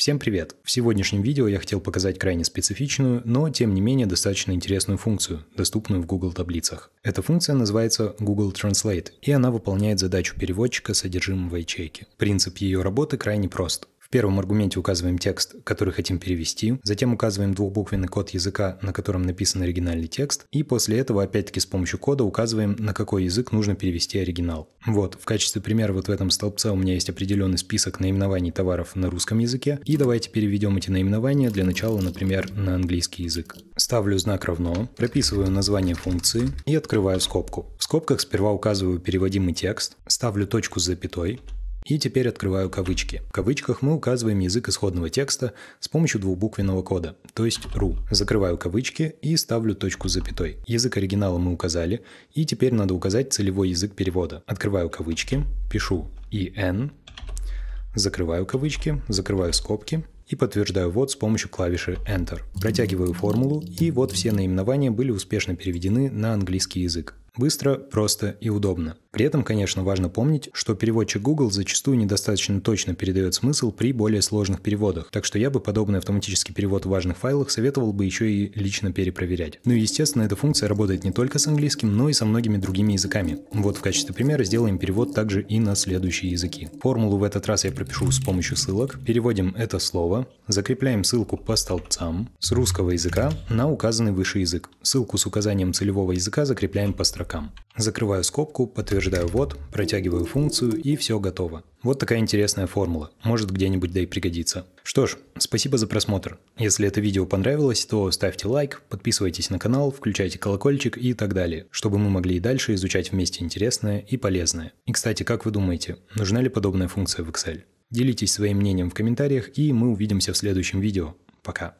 Всем привет! В сегодняшнем видео я хотел показать крайне специфичную, но тем не менее достаточно интересную функцию, доступную в Google таблицах. Эта функция называется Google Translate, и она выполняет задачу переводчика содержимого ячейки. Принцип ее работы крайне прост. В первом аргументе указываем текст, который хотим перевести, затем указываем двухбуквенный код языка, на котором написан оригинальный текст, и после этого опять-таки с помощью кода указываем, на какой язык нужно перевести оригинал. Вот, в качестве примера вот в этом столбце у меня есть определенный список наименований товаров на русском языке, и давайте переведем эти наименования для начала, например, на английский язык. Ставлю знак равно, прописываю название функции и открываю скобку. В скобках сперва указываю переводимый текст, ставлю точку с запятой, и теперь открываю кавычки. В кавычках мы указываем язык исходного текста с помощью двухбуквенного кода, то есть ru. Закрываю кавычки и ставлю точку с запятой. Язык оригинала мы указали, и теперь надо указать целевой язык перевода. Открываю кавычки, пишу en, закрываю кавычки, закрываю скобки, и подтверждаю вот с помощью клавиши Enter. Протягиваю формулу, и вот все наименования были успешно переведены на английский язык. Быстро, просто и удобно. При этом, конечно, важно помнить, что переводчик Google зачастую недостаточно точно передает смысл при более сложных переводах, так что я бы подобный автоматический перевод в важных файлах советовал бы еще и лично перепроверять. Ну и естественно, эта функция работает не только с английским, но и со многими другими языками. Вот в качестве примера сделаем перевод также и на следующие языки. Формулу в этот раз я пропишу с помощью ссылок, переводим это слово, закрепляем ссылку по столбцам с русского языка на указанный выше язык. Ссылку с указанием целевого языка закрепляем по строкам игрокам. Закрываю скобку, подтверждаю вот, протягиваю функцию и все готово. Вот такая интересная формула, может где-нибудь да и пригодится. Что ж, спасибо за просмотр. Если это видео понравилось, то ставьте лайк, подписывайтесь на канал, включайте колокольчик и так далее, чтобы мы могли и дальше изучать вместе интересное и полезное. И кстати, как вы думаете, нужна ли подобная функция в Excel? Делитесь своим мнением в комментариях и мы увидимся в следующем видео. Пока.